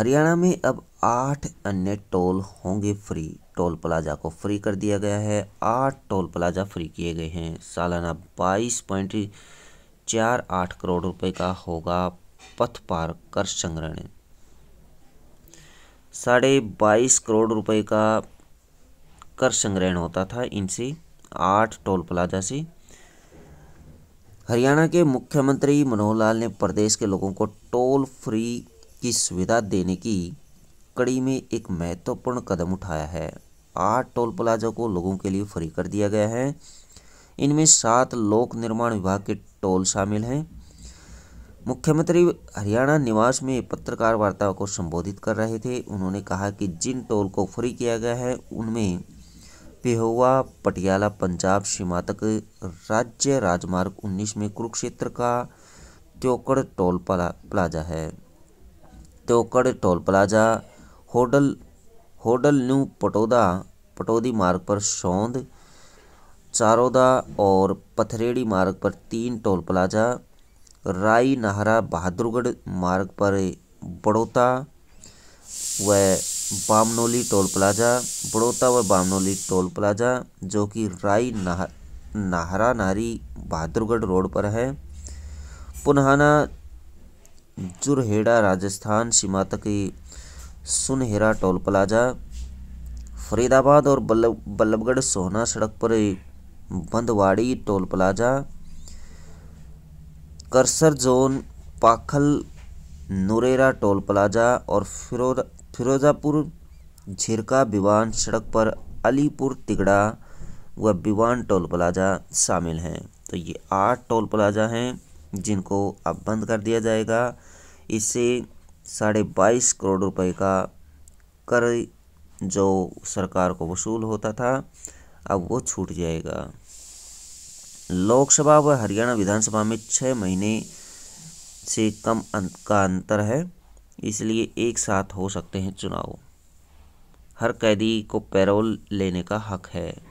हरियाणा में अब आठ अन्य टोल होंगे फ्री टोल प्लाजा को फ्री कर दिया गया है आठ टोल प्लाजा फ्री किए गए हैं सालाना बाईस पॉइंट चार आठ करोड़ रुपए का होगा पथ पार कर संग्रहण साढ़े बाईस करोड़ रुपए का कर संग्रहण होता था इनसे आठ टोल प्लाजा से हरियाणा के मुख्यमंत्री मनोहर लाल ने प्रदेश के लोगों को टोल फ्री की सुविधा देने की कड़ी में एक महत्वपूर्ण कदम उठाया है आठ टोल प्लाजा को लोगों के लिए फ्री कर दिया गया है इनमें सात लोक निर्माण विभाग के टोल शामिल हैं मुख्यमंत्री हरियाणा निवास में पत्रकार वार्ता को संबोधित कर रहे थे उन्होंने कहा कि जिन टोल को फ्री किया गया है उनमें पिहुआ पटियाला पंजाब सीमा तक राज्य राजमार्ग 19 में कुरुक्षेत्र का त्योकड़ टोल प्लाजा है त्योकड़ टोल प्लाजा होडल होडल न्यू पटोदा पटोदी मार्ग पर सौंद चारोदा और पथरेड़ी मार्ग पर तीन टोल प्लाजा राई नहरा बहादुरगढ़ मार्ग पर बड़ौता व बामनोली टोल प्लाजा बड़ौता व बामनोली टोल प्लाजा जो कि राई नहरा नाहरा नारी बहादुरगढ़ रोड पर है पुनहाना जुरहेड़ा राजस्थान सीमा तक सुनहरा टोल प्लाजा फरीदाबाद और बल्लभगढ़ सोना सड़क पर बंदवाड़ी टोल प्लाजा करसर जोन पाखल नुरेरा टोल प्लाजा और फिरो फिरोजापुर झिरका विवान सड़क पर अलीपुर तिगड़ा व विवान टोल प्लाजा शामिल हैं तो ये आठ टोल प्लाजा हैं जिनको अब बंद कर दिया जाएगा इससे साढ़े बाईस करोड़ रुपए का कर जो सरकार को वसूल होता था अब वो छूट जाएगा लोकसभा व हरियाणा विधानसभा में छः महीने से कम अं-, का अंतर है इसलिए एक साथ हो सकते हैं चुनाव हर कैदी को पैरोल लेने का हक है